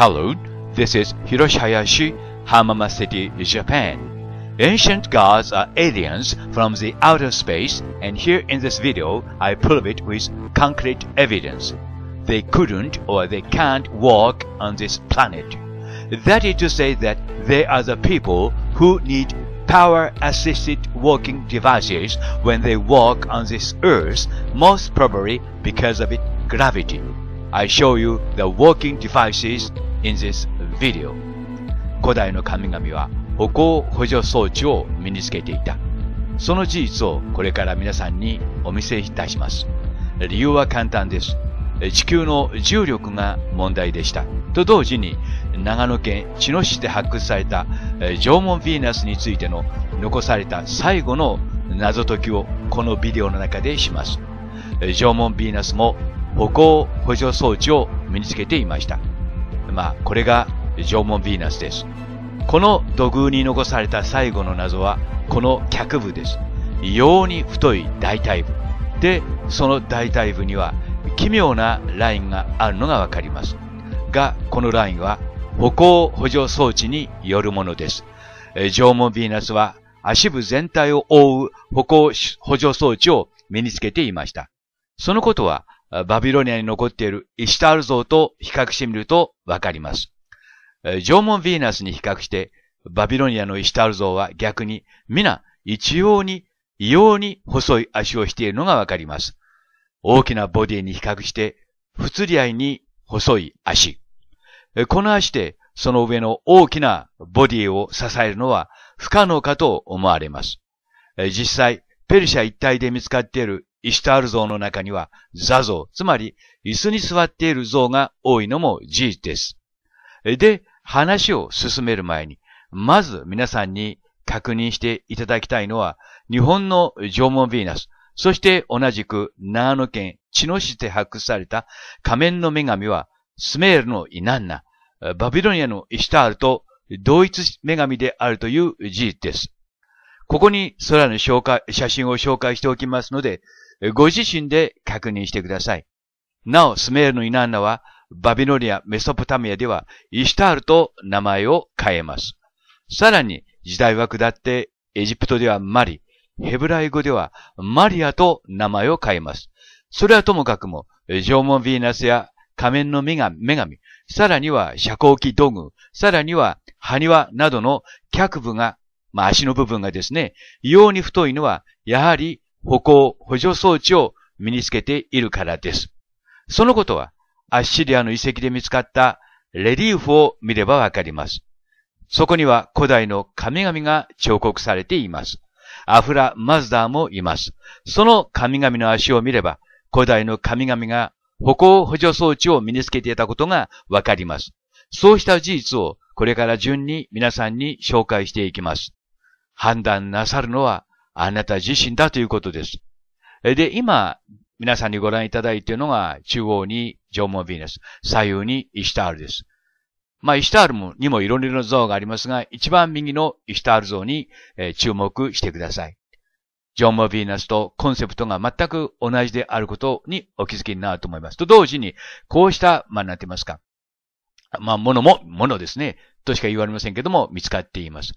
Hello, this is Hiroshiyashi, Hamama City, Japan. Ancient gods are aliens from the outer space and here in this video I prove it with concrete evidence. They couldn't or they can't walk on this planet. That is to say that they are the people who need power-assisted walking devices when they walk on this earth, most probably because of its gravity. I show you the walking devices in this video. 古代の神々は歩行補助装置を身につけていた。その事実をこれから皆さんにお見せいたします。理由は簡単です。地球の重力が問題でした。と同時に、長野県茅野市で発掘された縄文ヴィーナスについての残された最後の謎解きをこのビデオの中でします。縄文ヴィーナスも歩行補助装置を身につけていました。まあ、これが縄文ヴィーナスです。この土偶に残された最後の謎は、この脚部です。異様に太い大腿部。で、その大腿部には奇妙なラインがあるのがわかります。が、このラインは歩行補助装置によるものです。縄文ヴィーナスは足部全体を覆う歩行補助装置を身につけていました。そのことはバビロニアに残っているイシュタール像と比較してみるとわかります。縄文ヴィーナスに比較して、バビロニアのイシュタール像は逆に皆一様に異様に細い足をしているのがわかります。大きなボディに比較して、不釣り合いに細い足。この足でその上の大きなボディを支えるのは不可能かと思われます。実際、ペルシャ一帯で見つかっているイシュタール像の中には座像、つまり椅子に座っている像が多いのも事実です。で、話を進める前に、まず皆さんに確認していただきたいのは、日本の縄文ヴィーナス、そして同じく長野県茅野市で発掘された仮面の女神は、スメールのイナンナ、バビロニアのイシュタールと同一女神であるという事実です。ここに空の紹介、写真を紹介しておきますので、ご自身で確認してください。なお、スメールのイナンナは、バビロニア、メソポタミアでは、イシュタールと名前を変えます。さらに、時代は下って、エジプトではマリ、ヘブライ語ではマリアと名前を変えます。それはともかくも、縄文ヴィーナスや仮面の女神、さらには遮光器道具、さらには埴輪などの脚部が、まあ、足の部分がですね、異様に太いのは、やはり歩行補助装置を身につけているからです。そのことは、アッシリアの遺跡で見つかったレリーフを見ればわかります。そこには古代の神々が彫刻されています。アフラ・マズダーもいます。その神々の足を見れば、古代の神々が歩行補助装置を身につけていたことがわかります。そうした事実をこれから順に皆さんに紹介していきます。判断なさるのはあなた自身だということです。で、今、皆さんにご覧いただいているのが、中央に縄文ビーナス、左右にイシタールです。まあ、イシタールにもいろいろな像がありますが、一番右のイシタール像に、注目してください。縄文ビーナスとコンセプトが全く同じであることにお気づきになると思います。と同時に、こうした、まあ、なんて言いますか。まあ、ものも、ものですね。としか言われませんけども、見つかっています。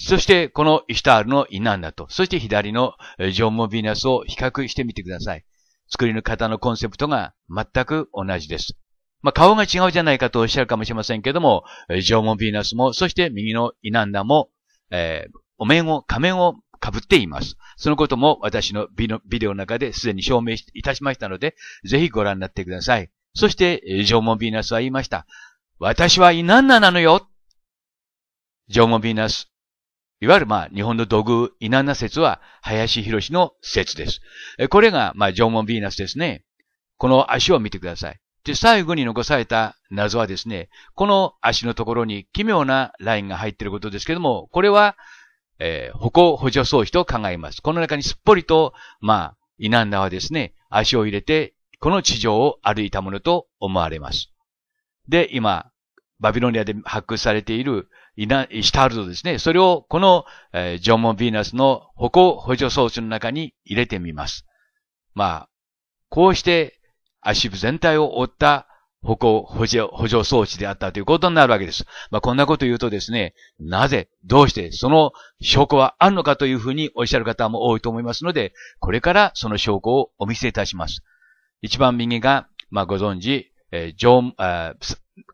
そして、このイシュタールのイナンナと、そして左のジョン・モビーナスを比較してみてください。作りの方のコンセプトが全く同じです。まあ、顔が違うじゃないかとおっしゃるかもしれませんけども、ジョン・モビーナスも、そして右のイナンダも、えー、お面を、仮面を被っています。そのことも私のビデオの中ですでに証明いたしましたので、ぜひご覧になってください。そして、ジョン・モビーナスは言いました。私はイナンダなのよジョン・モビーナス、いわゆるまあ日本の土偶、ナンな説は林博の説です。これがまあ縄文ヴィーナスですね。この足を見てください。で、最後に残された謎はですね、この足のところに奇妙なラインが入っていることですけども、これは、えー、歩行補助装置と考えます。この中にすっぽりと、まあ、イナンダはですね、足を入れて、この地上を歩いたものと思われます。で、今、バビロニアで発掘されているいな、したあるとですね、それをこの、えー、縄文ヴィーナスの歩行補助装置の中に入れてみます。まあ、こうして足部全体を覆った歩行補助、補助装置であったということになるわけです。まあ、こんなこと言うとですね、なぜ、どうして、その証拠はあるのかというふうにおっしゃる方も多いと思いますので、これからその証拠をお見せいたします。一番右が、まあ、ご存知、えー、え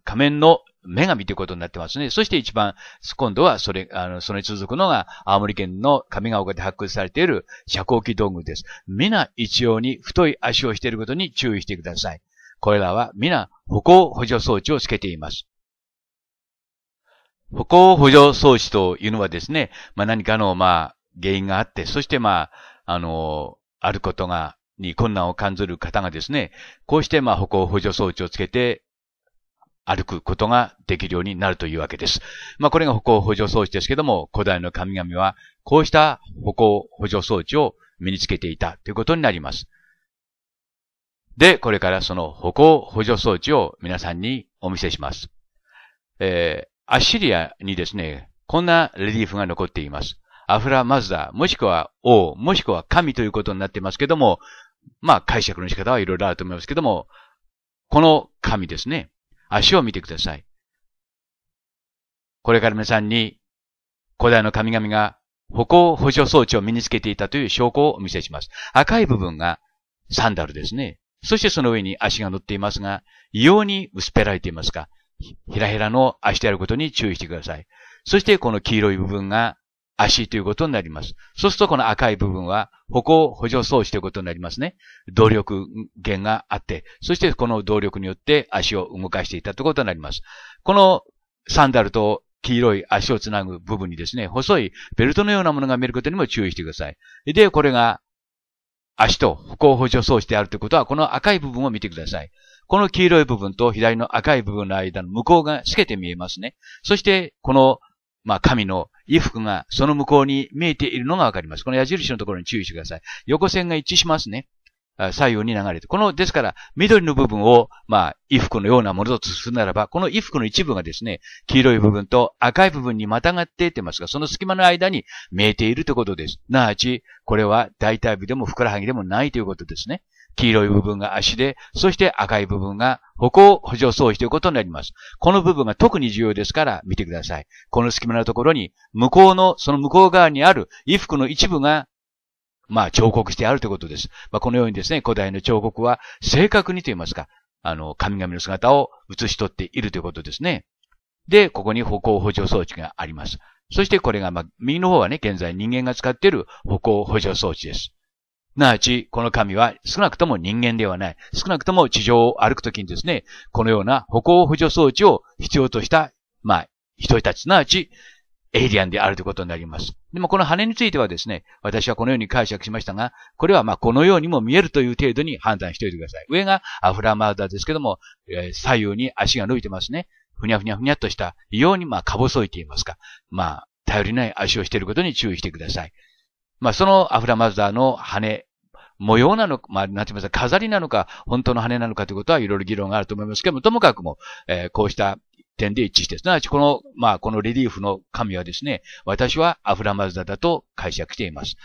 仮面の女神ということになってますね。そして一番、今度はそれ、あの、それに続くのが、青森県の上ヶ丘で発掘されている遮光器道具です。皆一様に太い足をしていることに注意してください。これらは皆歩行補助装置をつけています。歩行補助装置というのはですね、まあ、何かの、まあ、原因があって、そしてまあ、あの、あることが、に困難を感じる方がですね、こうしてまあ歩行補助装置をつけて歩くことができるようになるというわけです。まあ、これが歩行補助装置ですけども、古代の神々は、こうした歩行補助装置を身につけていたということになります。で、これからその歩行補助装置を皆さんにお見せします。えー、アッシリアにですね、こんなレリーフが残っています。アフラマズダ、もしくは王、もしくは神ということになってますけども、まあ解釈の仕方はいろいろあると思いますけども、この神ですね。足を見てください。これから皆さんに古代の神々が歩行補助装置を身につけていたという証拠をお見せします。赤い部分がサンダルですね。そしてその上に足が乗っていますが、異様に薄っぺられていますが、ひらひらの足であることに注意してください。そしてこの黄色い部分が足ということになります。そうするとこの赤い部分は歩行補助装置ということになりますね。動力源があって、そしてこの動力によって足を動かしていたということになります。このサンダルと黄色い足をつなぐ部分にですね、細いベルトのようなものが見えることにも注意してください。で、これが足と歩行補助装置であるということは、この赤い部分を見てください。この黄色い部分と左の赤い部分の間の向こうが透けて見えますね。そして、この、まあ、神の衣服がその向こうに見えているのがわかります。この矢印のところに注意してください。横線が一致しますね。左右に流れて。この、ですから、緑の部分を、まあ、衣服のようなものとするならば、この衣服の一部がですね、黄色い部分と赤い部分にまたがっていってますが、その隙間の間に見えているということです。なあち、これは大体部でもふくらはぎでもないということですね。黄色い部分が足で、そして赤い部分が歩行補助装置ということになります。この部分が特に重要ですから見てください。この隙間のところに、向こうの、その向こう側にある衣服の一部がまあ、彫刻してあるということです。まあ、このようにですね、古代の彫刻は正確にと言いますか、あの、神々の姿を写し取っているということですね。で、ここに歩行補助装置があります。そしてこれが、まあ、右の方はね、現在人間が使っている歩行補助装置です。なわち、この神は少なくとも人間ではない。少なくとも地上を歩くときにですね、このような歩行補助装置を必要とした、まあ、人たち、すなわち、エイリアンであるということになります。でもこの羽についてはですね、私はこのように解釈しましたが、これはまあこのようにも見えるという程度に判断しておいてください。上がアフラマーダですけども、左右に足が伸びてますね。ふにゃふにゃふにゃっとした、異様にまあか細いと言いますか。まあ、頼りない足をしていることに注意してください。まあ、そのアフラマズダーの羽、模様なのか、まあ、なんて言いますか、飾りなのか、本当の羽なのかということはいろいろ議論があると思いますけども、ともかくも、えー、こうした点で一致して、すなわちこの、まあ、このレリーフの神はですね、私はアフラマズダだと解釈しています。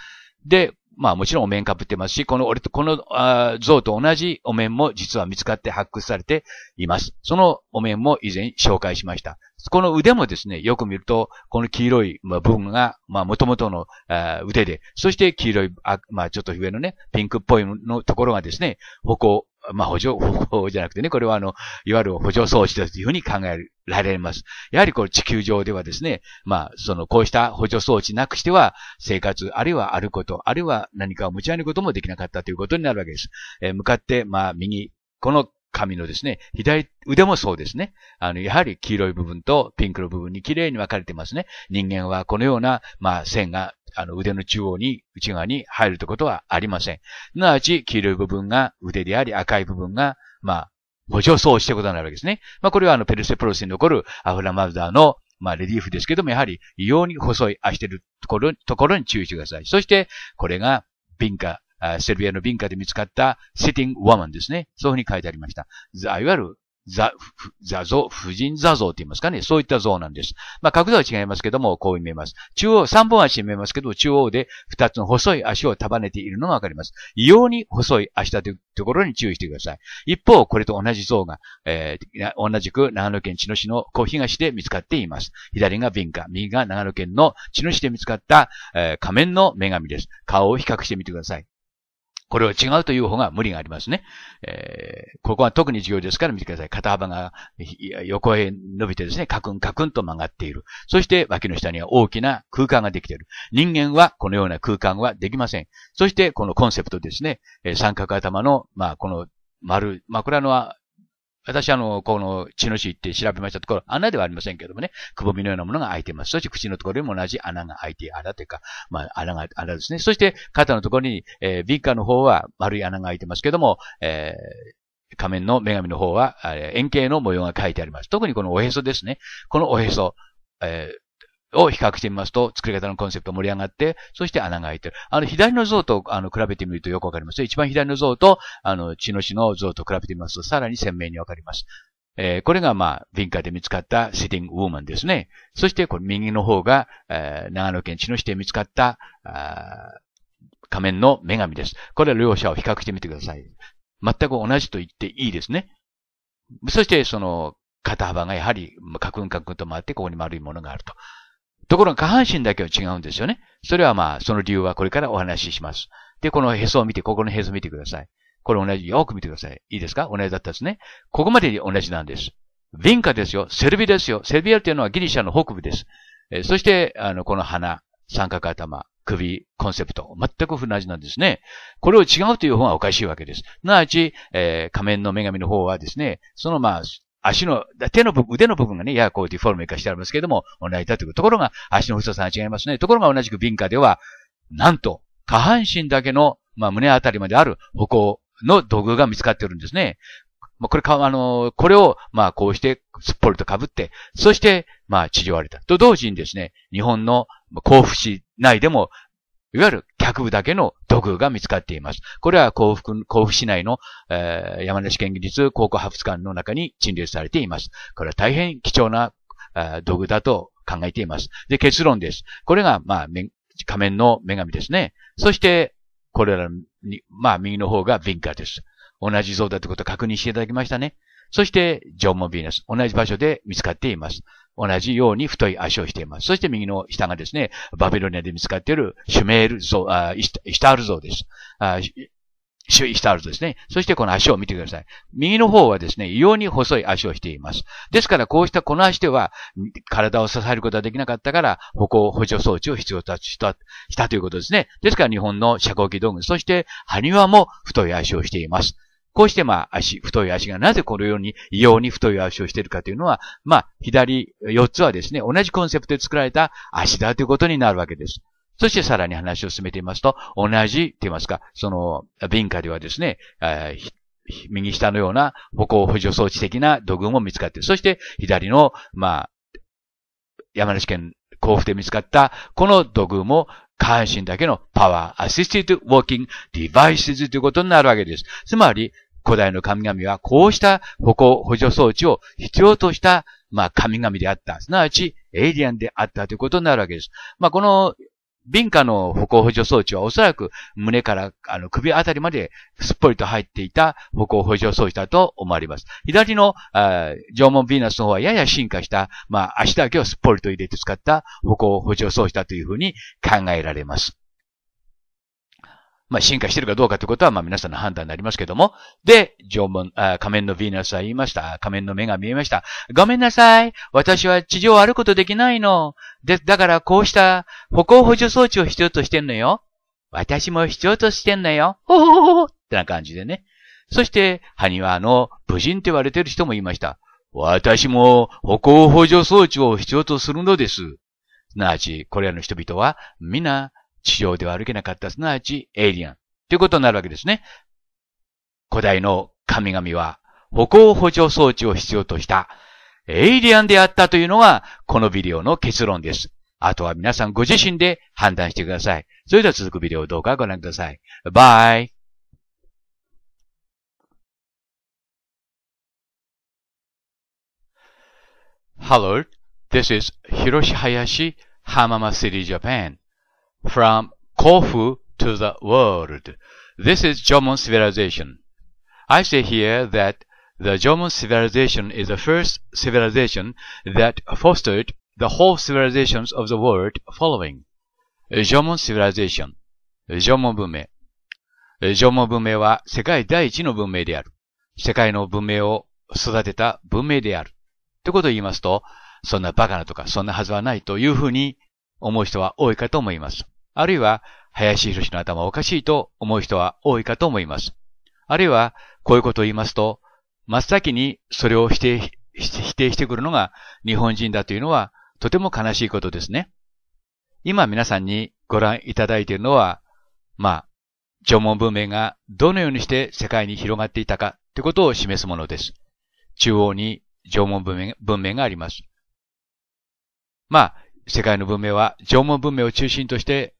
で、まあもちろんお面かぶってますし、この俺と、このあ像と同じお面も実は見つかって発掘されています。そのお面も以前紹介しました。この腕もですね、よく見ると、この黄色い部分が、まあ元々の腕で、そして黄色い、あまあちょっと上のね、ピンクっぽいのところがですね、歩行、まあ、補助法 じゃなくてね、これはあの、いわゆる補助装置だというふうに考えられます。やはりこう地球上ではですね、まあ、その、こうした補助装置なくしては、生活、あるいはあること、あるいは何かを持ち上げることもできなかったということになるわけです。えー、向かって、まあ、右、この髪のですね、左腕もそうですね。あの、やはり黄色い部分とピンクの部分に綺麗に分かれてますね。人間はこのような、まあ、線が、あの、腕の中央に、内側に入るということはありません。すなわち、黄色い部分が腕であり、赤い部分が、まあ、補助装してことになるわけですね。まあ、これはあの、ペルセプロスに残るアフラマルダーのまあ、レリーフですけども、やはり異様に細い足してるところところに注意してください。そして、これが敏感、セルビアの民家で見つかった i ティングワマンですね。そういうふうに書いてありました。いわゆる座、ザ像、婦人座像って言いますかね。そういった像なんです。まあ、角度は違いますけども、こう見えます。中央、三本足に見えますけど中央で二つの細い足を束ねているのがわかります。異様に細い足だというところに注意してください。一方、これと同じ像が、えー、同じく長野県茅野市の小東で見つかっています。左が敏感、右が長野県の茅野市で見つかった、えー、仮面の女神です。顔を比較してみてください。これを違うという方が無理がありますね。えー、ここは特に重要ですから見てください。肩幅が横へ伸びてですね、カクンカクンと曲がっている。そして脇の下には大きな空間ができている。人間はこのような空間はできません。そしてこのコンセプトですね、えー、三角頭の、まあこの丸、まあこれは私、あの、この血の市行って調べましたところ、穴ではありませんけどもね、くぼみのようなものが開いています。そして口のところにも同じ穴が開いて、穴というか、まあ、穴が、穴ですね。そして、肩のところに、えー、ビッカーの方は丸い穴が開いてますけども、えー、仮面の女神の方は、円形の模様が書いてあります。特にこのおへそですね。このおへそ、えーを比較してみますと、作り方のコンセプト盛り上がって、そして穴が開いてる。あの、左の像と、あの、比べてみるとよくわかります一番左の像と、あの、血の死の像と比べてみますと、さらに鮮明にわかります。えー、これが、まあ、文化で見つかったシティングウーマンですね。そして、これ右の方が、えー、長野県血の死で見つかった、あ仮面の女神です。これは両者を比較してみてください。全く同じと言っていいですね。そして、その、肩幅がやはり、カクンカクンと回って、ここに丸いものがあると。ところが下半身だけは違うんですよね。それはまあ、その理由はこれからお話しします。で、このへそを見て、ここのへそを見てください。これ同じ、よく見てください。いいですか同じだったですね。ここまでに同じなんです。ヴィンカですよ。セルビですよ。セルビアっていうのはギリシャの北部です。えー、そして、あの、この鼻、三角頭、首、コンセプト。全く同じなんですね。これを違うという方がおかしいわけです。なあち、えー、仮面の女神の方はですね、そのまあ、足の、手の部分、腕の部分がね、ややこうディフォルメ化してありますけれども、同じだというところが、足の太さが違いますね。ところが同じく敏感では、なんと、下半身だけの、まあ、胸あたりまである歩行の道具が見つかっているんですね。まあ、これか、あの、これを、まあ、こうして、すっぽりと被って、そして、まあ、地上れた。と同時にですね、日本の甲府市内でも、いわゆる脚部だけの土偶が見つかっています。これは甲府甲府市内の、えー、山梨県技術高校博物館の中に陳列されています。これは大変貴重な、えー、土偶だと考えています。で、結論です。これが、まあ、仮面の女神ですね。そして、これらに、まあ、右の方がヴィンカーです。同じ像だということを確認していただきましたね。そして、縄文ヴビーナス。同じ場所で見つかっています。同じように太い足をしています。そして右の下がですね、バビロニアで見つかっているシュメール像、あイシタール像です。あシュイシタール像ですね。そしてこの足を見てください。右の方はですね、異様に細い足をしています。ですからこうしたこの足では体を支えることはできなかったから歩行補助装置を必要としたしたということですね。ですから日本の遮光器道具、そして埴輪も太い足をしています。こうしてまあ足、太い足がなぜこのように異様に太い足をしているかというのは、まあ左4つはですね、同じコンセプトで作られた足だということになるわけです。そしてさらに話を進めてみますと、同じって言いますか、その、文化ではですね、右下のような歩行補助装置的な土偶も見つかって、そして左の、まあ、山梨県甲府で見つかった、この土偶も関心だけのパワーアシスティッドウォーキングデバイスズということになるわけです。つまり、古代の神々はこうした歩行補助装置を必要とした、まあ、神々であった。すなわち、エイリアンであったということになるわけです。まあ、この敏感の歩行補助装置はおそらく胸からあの首あたりまですっぽりと入っていた歩行補助装置だと思われます。左の縄文ヴィーナスの方はやや進化した、まあ足だけをすっぽりと入れて使った歩行補助装置だというふうに考えられます。まあ、進化してるかどうかということは、まあ、皆さんの判断になりますけども。で、縄文、仮面のヴィーナスは言いました。仮面の目が見えました。ごめんなさい。私は地上を歩くことできないの。で、だからこうした歩行補助装置を必要としてんのよ。私も必要としてんのよ。ほほほほってな感じでね。そして、ニワの武人って言われてる人も言いました。私も歩行補助装置を必要とするのです。すなわち、これらの人々は、皆、地上では歩けなかった、すなわちエイリアン。ということになるわけですね。古代の神々は歩行補助装置を必要としたエイリアンであったというのがこのビデオの結論です。あとは皆さんご自身で判断してください。それでは続くビデオをどうかご覧ください。バイ。Hello, this is Hiroshi Hayashi, Hamama City, Japan. from Kofu to the world. This is Jomon civilization. I say here that the Jomon civilization is the first civilization that fostered the whole civilizations of the world following. Jomon civilization. Jomon 文明。縄文文明は世界第一の文明である。世界の文明を育てた文明である。ってことを言いますと、そんなバカなとか、そんなはずはないというふうに思う人は多いかと思います。あるいは、林博士の頭おかしいと思う人は多いかと思います。あるいは、こういうことを言いますと、真っ先にそれを否定否定してくるのが日本人だというのはとても悲しいことですね。今皆さんにご覧いただいているのは、まあ、縄文文明がどのようにして世界に広がっていたかということを示すものです。中央に縄文文明があります。まあ、世界の文明は縄文文明を中心として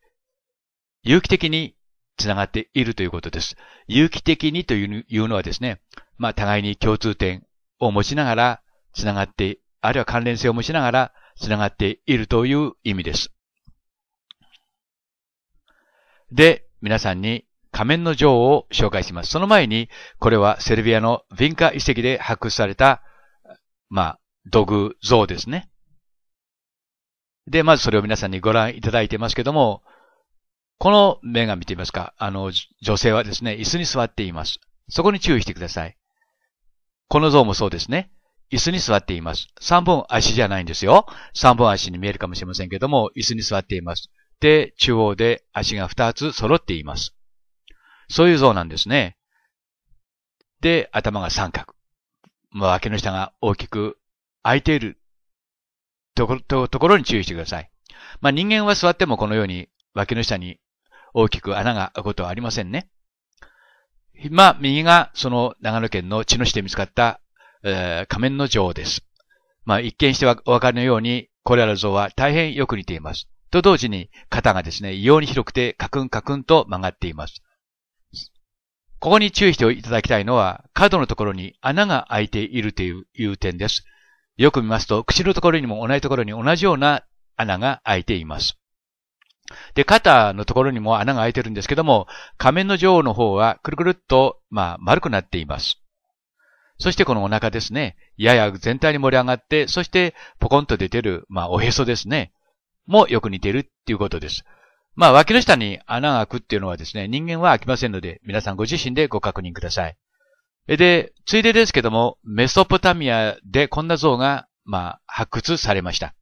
有機的につながっているということです。有機的にというのはですね、まあ互いに共通点を持ちながらつながって、あるいは関連性を持ちながらつながっているという意味です。で、皆さんに仮面の女王を紹介します。その前に、これはセルビアのヴィンカ遺跡で発掘された、まあ、土偶像ですね。で、まずそれを皆さんにご覧いただいてますけども、この目が見てみますか。あの、女性はですね、椅子に座っています。そこに注意してください。この像もそうですね。椅子に座っています。三本足じゃないんですよ。三本足に見えるかもしれませんけども、椅子に座っています。で、中央で足が二つ揃っています。そういう像なんですね。で、頭が三角。もう脇の下が大きく開いているとことところに注意してください。まあ、人間は座ってもこのように脇の下に大きく穴が開くことはありませんね。まあ、右がその長野県の茅野市で見つかった、えー、仮面の像です。まあ、一見してお分かりのように、これらの像は大変よく似ています。と同時に、肩がですね、異様に広くてカクンカクンと曲がっています。ここに注意していただきたいのは、角のところに穴が開いているという点です。よく見ますと、口のところにも同じところに同じような穴が開いています。で、肩のところにも穴が開いてるんですけども、仮面の女王の方はくるくるっと、まあ、丸くなっています。そしてこのお腹ですね、やや全体に盛り上がって、そしてポコンと出てる、まあ、おへそですね、もよく似てるっていうことです。まあ、脇の下に穴が開くっていうのはですね、人間は開きませんので、皆さんご自身でご確認ください。で、ついでですけども、メソポタミアでこんな像が、まあ、発掘されました。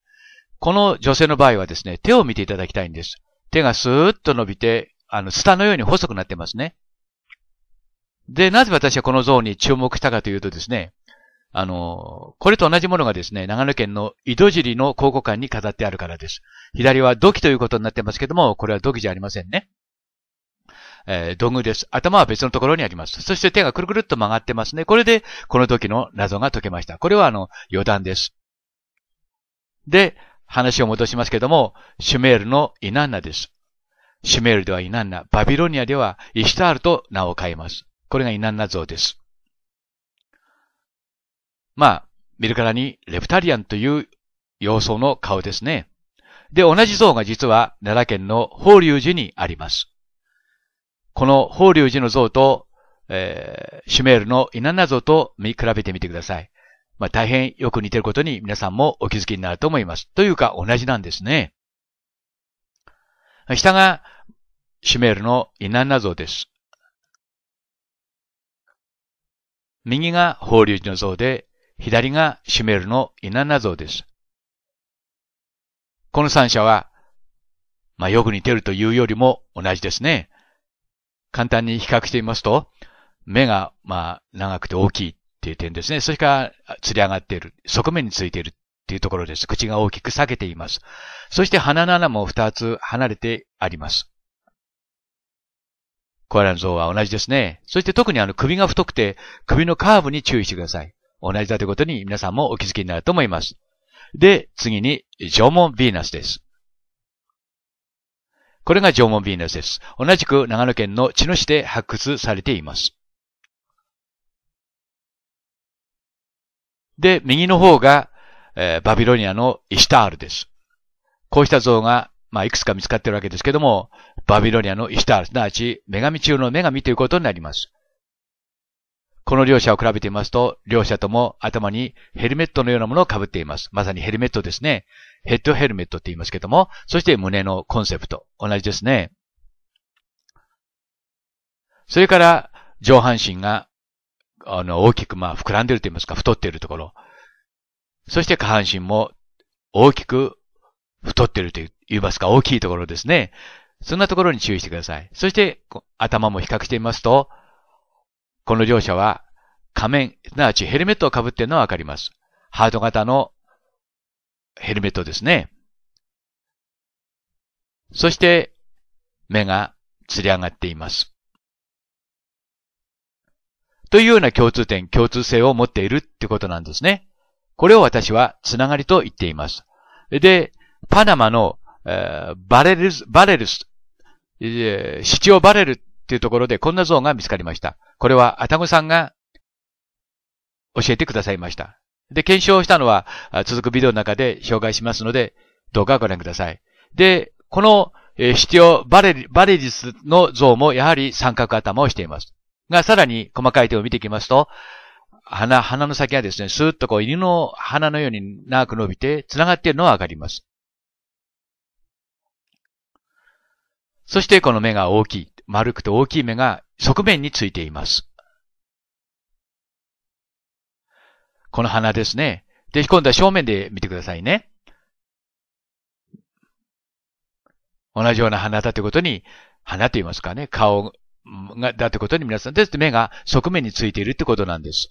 この女性の場合はですね、手を見ていただきたいんです。手がスーッと伸びて、あの、スタのように細くなってますね。で、なぜ私はこの像に注目したかというとですね、あの、これと同じものがですね、長野県の井戸尻の考古館に飾ってあるからです。左は土器ということになってますけども、これは土器じゃありませんね。えー、道具です。頭は別のところにあります。そして手がくるくるっと曲がってますね。これで、この時の謎が解けました。これはあの、余談です。で、話を戻しますけども、シュメールのイナンナです。シュメールではイナンナ、バビロニアではイシュタールと名を変えます。これがイナンナ像です。まあ、見るからにレプタリアンという様相の顔ですね。で、同じ像が実は奈良県の法隆寺にあります。この法隆寺の像と、えー、シュメールの稲ナ像と見比べてみてください。まあ、大変よく似てることに皆さんもお気づきになると思います。というか同じなんですね。下がシュメールの稲ナ像です。右が法隆寺の像で、左がシュメールの稲ナ像です。この三者は、まあ、よく似てるというよりも同じですね。簡単に比較してみますと、目が、まあ、長くて大きいっていう点ですね。それから、釣り上がっている。側面についているっていうところです。口が大きく裂けています。そして鼻の穴も2つ離れてあります。コアラの像は同じですね。そして特にあの首が太くて、首のカーブに注意してください。同じだということに皆さんもお気づきになると思います。で、次に、縄文ヴィーナスです。これが縄文ビーナスです。同じく長野県の茅野市で発掘されています。で、右の方が、えー、バビロニアのイシタールです。こうした像が、まあ、いくつか見つかってるわけですけども、バビロニアのイシタール、すなわち、女神中の女神ということになります。この両者を比べてみますと、両者とも頭にヘルメットのようなものを被っています。まさにヘルメットですね。ヘッドヘルメットって言いますけども、そして胸のコンセプト。同じですね。それから、上半身が、あの、大きく、まあ、膨らんでると言いますか、太っているところ。そして下半身も大きく太っていると言いますか、大きいところですね。そんなところに注意してください。そして、頭も比較してみますと、この両者は仮面、すなわちヘルメットを被っているのはわかります。ハード型のヘルメットですね。そして目がつり上がっています。というような共通点、共通性を持っているってことなんですね。これを私はつながりと言っています。で、パナマの、えー、バレルス、バレルス、えー、市長バレルっていうところでこんな像が見つかりました。これはアタゴさんが教えてくださいました。で、検証したのは続くビデオの中で紹介しますので、どうかご覧ください。で、この、えシティオバレリ、バレリスの像もやはり三角頭をしています。が、さらに細かい点を見ていきますと、鼻、鼻の先がですね、スーッとこう犬の鼻のように長く伸びて、繋がっているのはわかります。そしてこの目が大きい。丸くて大きい目が側面についています。この鼻ですね。で、今度は正面で見てくださいね。同じような鼻だってことに、鼻と言いますかね、顔が、だってことに皆さん、です目が側面についているってことなんです。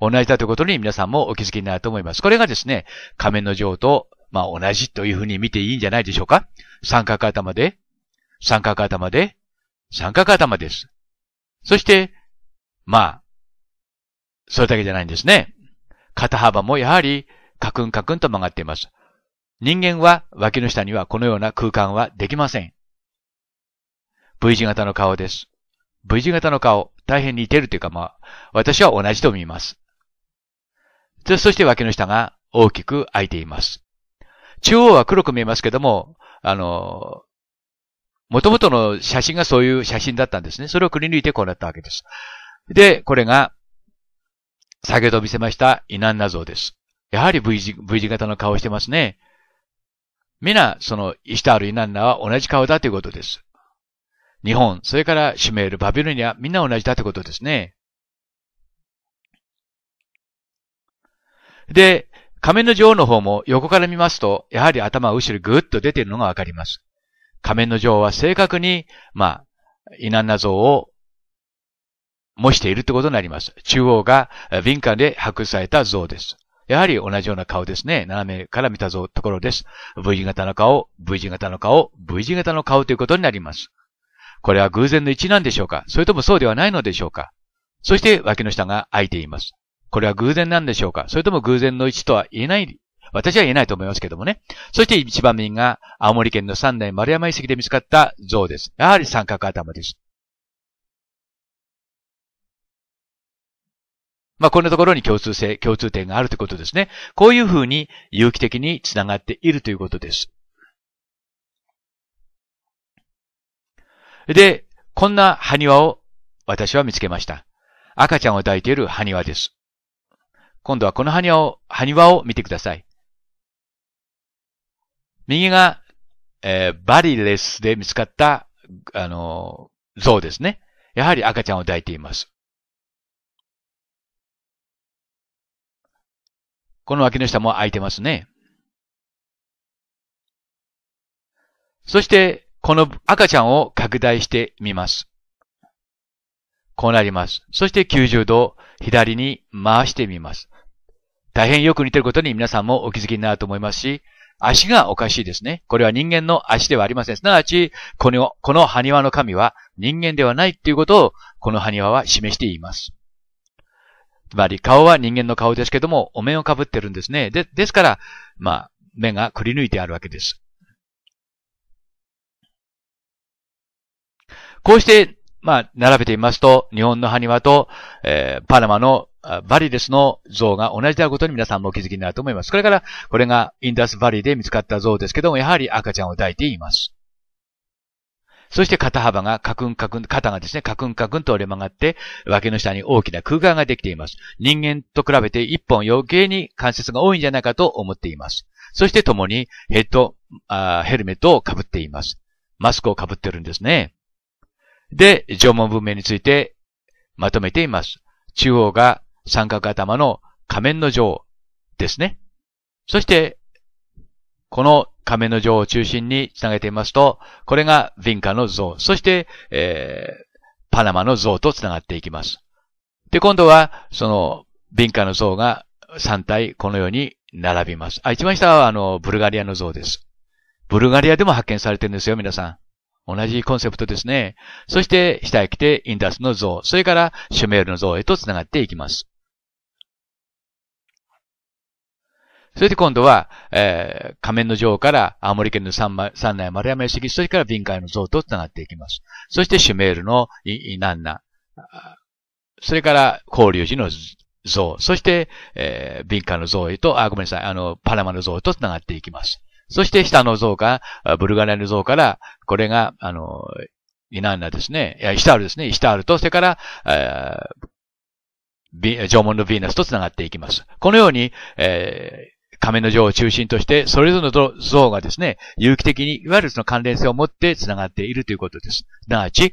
同じだということに皆さんもお気づきになると思います。これがですね、仮面の女王と、まあ同じというふうに見ていいんじゃないでしょうか三角頭で三角頭で、三角頭です。そして、まあ、それだけじゃないんですね。肩幅もやはり、カクンカクンと曲がっています。人間は脇の下にはこのような空間はできません。V 字型の顔です。V 字型の顔、大変似てるというかまあ、私は同じと見ます。そして脇の下が大きく開いています。中央は黒く見えますけども、あの、元々の写真がそういう写真だったんですね。それをくり抜いてこうなったわけです。で、これが、先ほど見せましたイナンナ像です。やはり V 字、V 字型の顔をしてますね。皆、その、イシタール・イナンナは同じ顔だということです。日本、それからシュメール、バビロニア、みんな同じだということですね。で、仮面の女王の方も横から見ますと、やはり頭後ろにぐっと出ているのがわかります。仮面の女王は正確に、まあ、イナンナ像を模しているってことになります。中央が敏感で白された像です。やはり同じような顔ですね。斜めから見た像ところです。V 字型の顔、V 字型の顔、V 字型の顔ということになります。これは偶然の位置なんでしょうかそれともそうではないのでしょうかそして脇の下が空いています。これは偶然なんでしょうかそれとも偶然の位置とは言えない私は言えないと思いますけどもね。そして一番右が、青森県の三内丸山遺跡で見つかった像です。やはり三角頭です。まあ、こんなところに共通性、共通点があるということですね。こういうふうに有機的につながっているということです。で、こんな埴輪を私は見つけました。赤ちゃんを抱いている埴輪です。今度はこの埴輪を、埴輪を見てください。右が、えー、バリレスで見つかった、あの、像ですね。やはり赤ちゃんを抱いています。この脇の下も空いてますね。そして、この赤ちゃんを拡大してみます。こうなります。そして90度左に回してみます。大変よく似てることに皆さんもお気づきになると思いますし、足がおかしいですね。これは人間の足ではありません。すなわち、この、この埴輪の神は人間ではないっていうことを、この埴輪は示しています。つまり、顔は人間の顔ですけども、お面をかぶってるんですね。で、ですから、まあ、目がくり抜いてあるわけです。こうして、まあ、並べてみますと、日本の埴輪と、えー、パナマのバリデスの像が同じであることに皆さんもお気づきになると思います。これから、これがインダスバリで見つかった像ですけども、やはり赤ちゃんを抱いています。そして肩幅がカクンカクン、肩がですね、カクンカクンと折れ曲がって、脇の下に大きな空間ができています。人間と比べて一本余計に関節が多いんじゃないかと思っています。そして共にヘッド、あヘルメットを被っています。マスクを被ってるんですね。で、縄文文明についてまとめています。中央が三角頭の仮面の女王ですね。そして、この仮面の女王を中心につなげてみますと、これがヴィンカの像、そして、えー、パナマの像とつながっていきます。で、今度は、その、ヴィンカの像が3体、このように並びます。あ、一番下は、あの、ブルガリアの像です。ブルガリアでも発見されてるんですよ、皆さん。同じコンセプトですね。そして、下へ来て、インダスの像、それから、シュメールの像へとつながっていきます。そして今度は、えー、仮面の女王から青森県の三三内丸山石、そそれから臨海の像と繋がっていきます。そしてシュメールのイナンナ、それから交流寺の像、そして、えー、臨海の像へと、あ、ごめんなさい、あの、パラマの像へと繋がっていきます。そして下の像が、ブルガリアの像から、これが、あの、イナンナですね、いや、イシタールですね、イシタールと、それから、えー、縄文のヴィーナスと繋がっていきます。このように、えー、亀の城を中心として、それぞれの像がですね、有機的に、いわゆるその関連性を持って繋がっているということです。すなわち、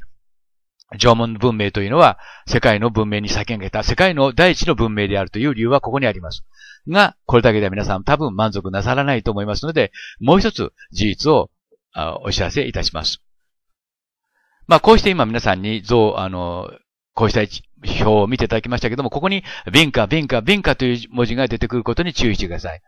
縄文文明というのは、世界の文明に先駆けた世界の第一の文明であるという理由はここにあります。が、これだけでは皆さん多分満足なさらないと思いますので、もう一つ事実をお知らせいたします。まあ、こうして今皆さんに像、あの、こうした表を見ていただきましたけども、ここに、敏化、敏化、敏化という文字が出てくることに注意してください。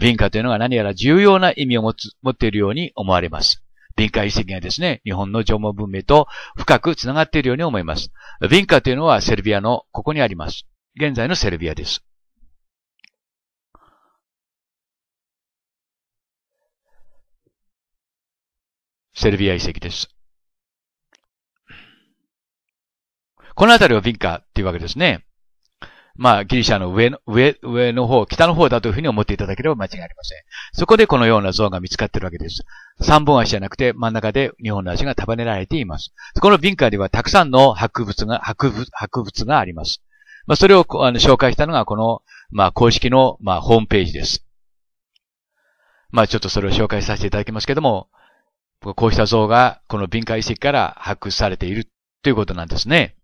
文化というのが何やら重要な意味を持つ、持っているように思われます。文化遺跡がですね、日本の縄文文明と深くつながっているように思います。文化というのはセルビアのここにあります。現在のセルビアです。セルビア遺跡です。このあたりを文化っていうわけですね。まあ、ギリシャの上の、上、上の方、北の方だというふうに思っていただければ間違いありません。そこでこのような像が見つかっているわけです。三本足じゃなくて真ん中で日本の足が束ねられています。この文化ではたくさんの博物が、博物、博物があります。まあ、それをあの紹介したのがこの、まあ、公式の、まあ、ホームページです。まあ、ちょっとそれを紹介させていただきますけども、こうした像がこの文化遺跡から発掘されているということなんですね。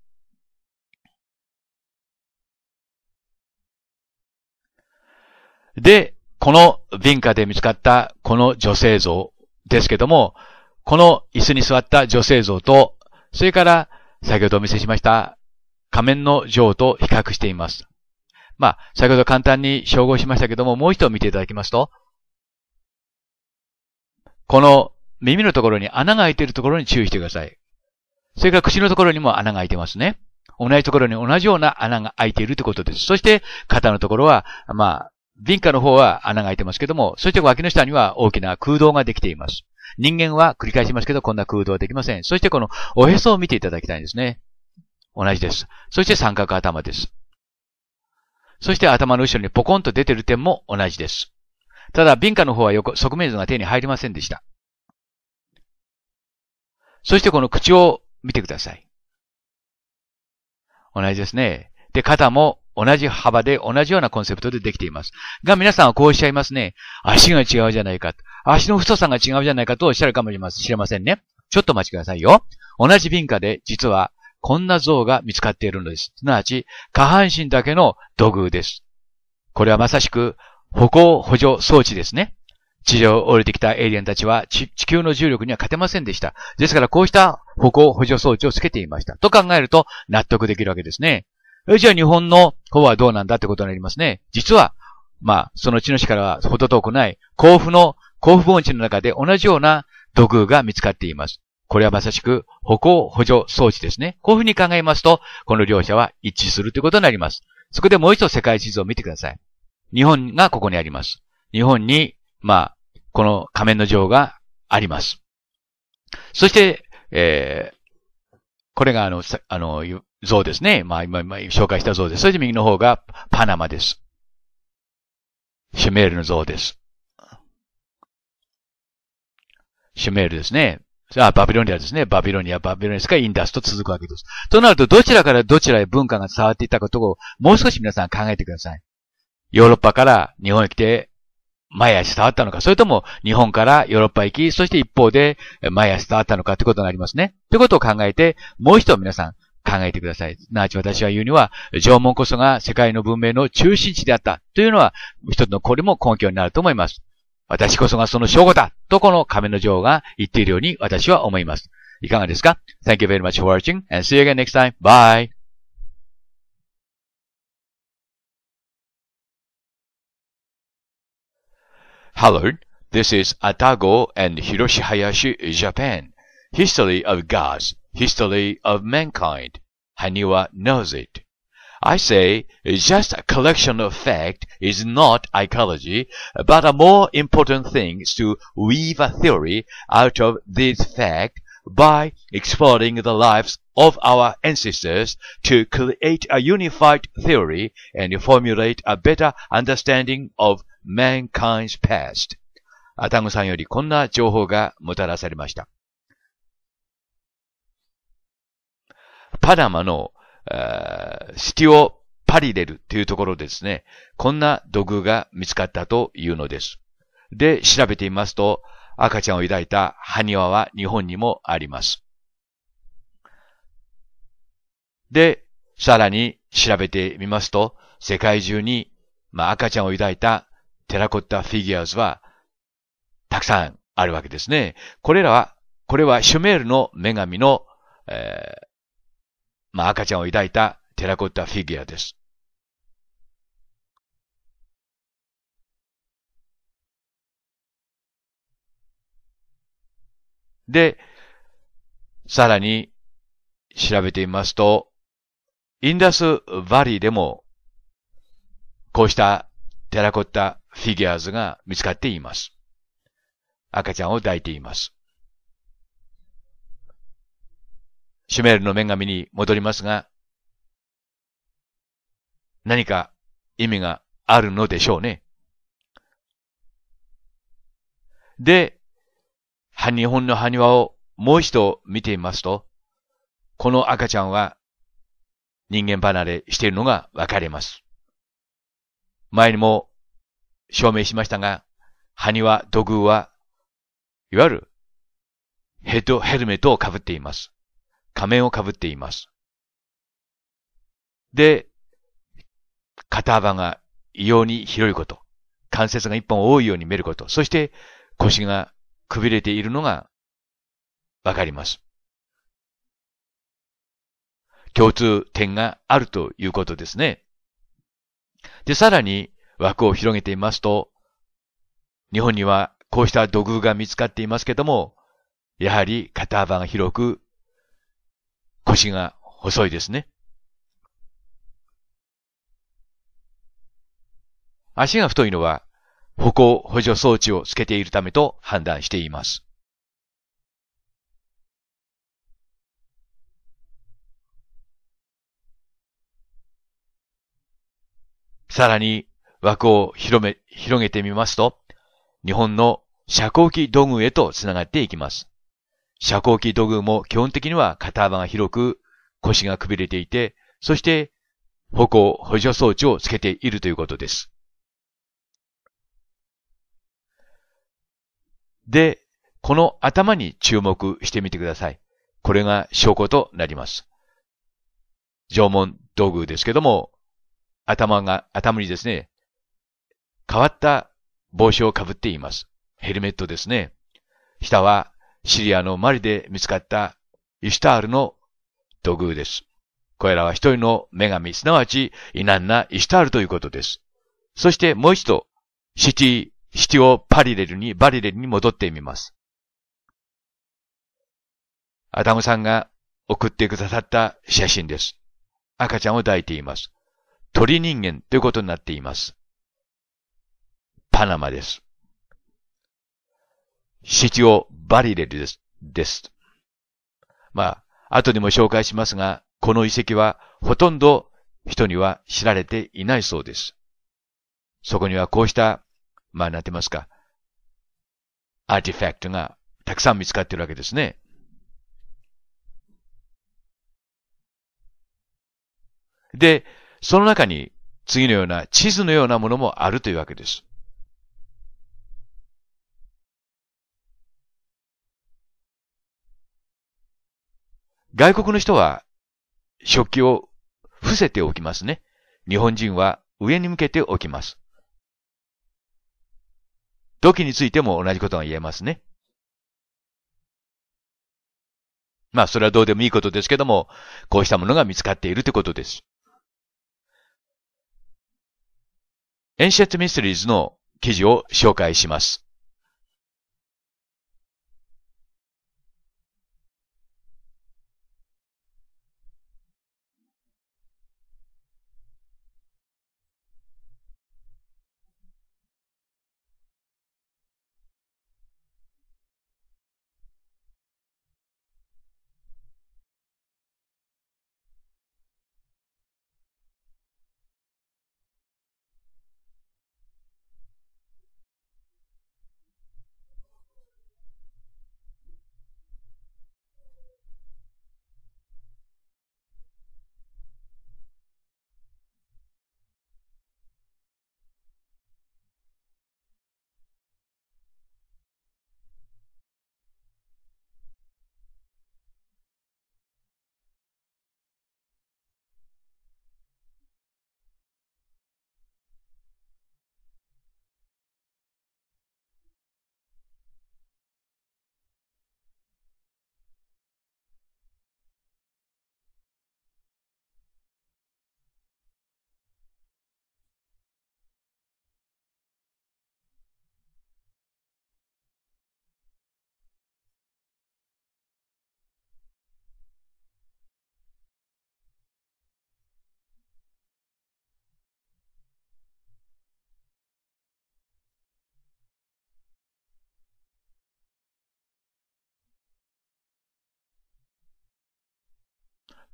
で、この文化で見つかったこの女性像ですけども、この椅子に座った女性像と、それから先ほどお見せしました仮面の像と比較しています。まあ、先ほど簡単に照合しましたけども、もう一度見ていただきますと、この耳のところに穴が開いているところに注意してください。それから口のところにも穴が開いてますね。同じところに同じような穴が開いているということです。そして、肩のところは、まあ、瓶下の方は穴が開いてますけども、そして脇の下には大きな空洞ができています。人間は繰り返しますけど、こんな空洞はできません。そしてこのおへそを見ていただきたいんですね。同じです。そして三角頭です。そして頭の後ろにポコンと出てる点も同じです。ただ、瓶下の方は横、側面図が手に入りませんでした。そしてこの口を見てください。同じですね。で、肩も同じ幅で同じようなコンセプトでできています。が、皆さんはこうおっしゃいますね。足が違うじゃないか。足の太さが違うじゃないかとおっしゃるかもしれませんね。ちょっとお待ちくださいよ。同じ瓶下で、実は、こんな像が見つかっているのです。すなわち、下半身だけの土偶です。これはまさしく、歩行補助装置ですね。地上を降りてきたエイリアンたちは地球の重力には勝てませんでした。ですからこうした歩行補助装置をつけていました。と考えると納得できるわけですね。じゃあ日本の方はどうなんだってことになりますね。実は、まあ、その地の市からはほど遠くない、甲府の、甲府盆地の中で同じような土偶が見つかっています。これはまさしく歩行補助装置ですね。こういうふうに考えますと、この両者は一致するということになります。そこでもう一度世界地図を見てください。日本がここにあります。日本に、まあ、この仮面の城があります。そして、えー、これがあの、あの、像ですね。まあ今、今紹介した像です。それで右の方がパナマです。シュメールの像です。シュメールですね。あ、バビロニアですね。バビロニア、バビロニアスかインダスと続くわけです。となると、どちらからどちらへ文化が伝わっていったことを、もう少し皆さん考えてください。ヨーロッパから日本へ来て、前足伝わったのか、それとも日本からヨーロッパ行き、そして一方で前足伝わったのかってことになりますね。ってことを考えて、もう一度皆さん、考えてください。すなわち私は言うには、縄文こそが世界の文明の中心地であったというのは、一つのこれも根拠になると思います。私こそがその証拠だとこの亀の女王が言っているように私は思います。いかがですか ?Thank you very much for watching and see you again next time. Bye! Hello, this is Atago and Hiroshi Hayashi, Japan. History of Gods. history of mankind. Haniwa knows it. I say just a collection of facts is not ecology, but a more important thing is to weave a theory out of these facts by exploring the lives of our ancestors to create a unified theory and formulate a better understanding of mankind's past. アタムさんよりこんな情報がもたらされました。パナマの、シティオ・パリレルというところですね、こんな土偶が見つかったというのです。で、調べてみますと、赤ちゃんを抱いた埴輪は日本にもあります。で、さらに調べてみますと、世界中に、まあ、赤ちゃんを抱いたテラコッタフィギュアーズはたくさんあるわけですね。これらは、これはシュメールの女神の、えー、まあ、赤ちゃんを抱いたテラコッタフィギュアです。で、さらに調べてみますと、インダスバリーでも、こうしたテラコッタフィギュアーズが見つかっています。赤ちゃんを抱いています。シュメールの女神に戻りますが、何か意味があるのでしょうね。で、日本の埴輪をもう一度見てみますと、この赤ちゃんは人間離れしているのがわかります。前にも証明しましたが、埴輪、土偶は、いわゆるヘッドヘルメットをかぶっています。仮面をかぶっています。で、肩幅が異様に広いこと、関節が一本多いように見えること、そして腰がくびれているのがわかります。共通点があるということですね。で、さらに枠を広げていますと、日本にはこうした土偶が見つかっていますけども、やはり肩幅が広く、腰が細いですね。足が太いのは歩行補助装置をつけているためと判断しています。さらに枠を広め、広げてみますと、日本の遮光器土偶へとつながっていきます。遮光器土偶も基本的には肩幅が広く、腰がくびれていて、そして歩行補助装置をつけているということです。で、この頭に注目してみてください。これが証拠となります。縄文道具ですけども、頭が、頭にですね、変わった帽子をかぶっています。ヘルメットですね。下はシリアのマリで見つかったイシュタールの土偶です。これらは一人の女神、すなわち、異難なイシュタールということです。そしてもう一度、シティ、シティをパリレルに、バリレルに戻ってみます。アダムさんが送ってくださった写真です。赤ちゃんを抱いています。鳥人間ということになっています。パナマです。シチオ・バリレルです。です。まあ、後でも紹介しますが、この遺跡はほとんど人には知られていないそうです。そこにはこうした、まあ、なんて言いますか、アーティファクトがたくさん見つかっているわけですね。で、その中に次のような地図のようなものもあるというわけです。外国の人は食器を伏せておきますね。日本人は上に向けておきます。土器についても同じことが言えますね。まあ、それはどうでもいいことですけども、こうしたものが見つかっているということです。エンシェットミステリーズの記事を紹介します。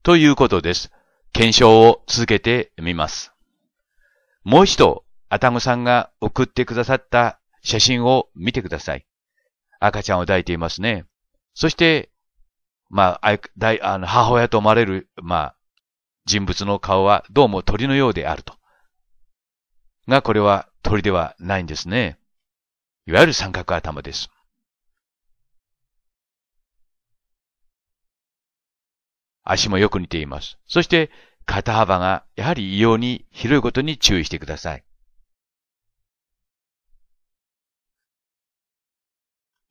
ということです。検証を続けてみます。もう一度、アタムさんが送ってくださった写真を見てください。赤ちゃんを抱いていますね。そして、まあ、あの母親と思われる、まあ、人物の顔はどうも鳥のようであると。が、これは鳥ではないんですね。いわゆる三角頭です。足もよく似ています。そして、肩幅がやはり異様に広いことに注意してください。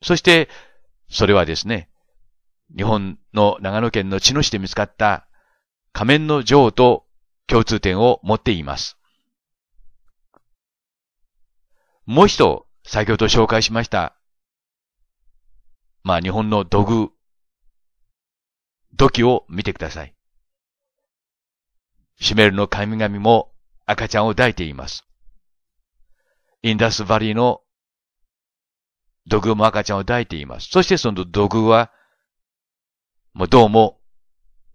そして、それはですね、日本の長野県の茅野市で見つかった仮面の女王と共通点を持っています。もう一度、先ほど紹介しました。まあ日本の土偶土器を見てください。シメルの神々も赤ちゃんを抱いています。インダスバリーの土偶も赤ちゃんを抱いています。そしてその土偶は、もうどうも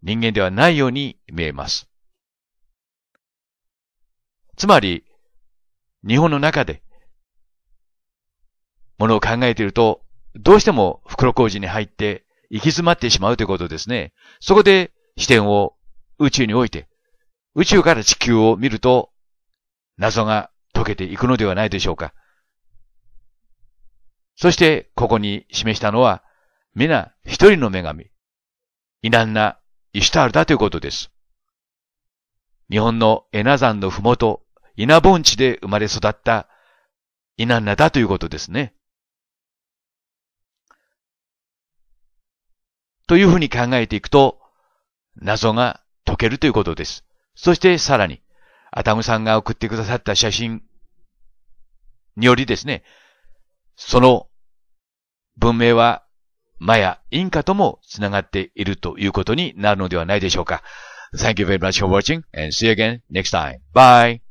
人間ではないように見えます。つまり、日本の中で、ものを考えていると、どうしても袋小路に入って、行き詰まってしまうということですね。そこで視点を宇宙において、宇宙から地球を見ると、謎が解けていくのではないでしょうか。そしてここに示したのは、皆一人の女神、異難なイシュタールだということです。日本のエナ山のふもと、稲盆地で生まれ育ったイナンナだということですね。というふうに考えていくと、謎が解けるということです。そしてさらに、アタムさんが送ってくださった写真によりですね、その文明はマヤ、インカともつながっているということになるのではないでしょうか。Thank you very much for watching and see you again next time. Bye!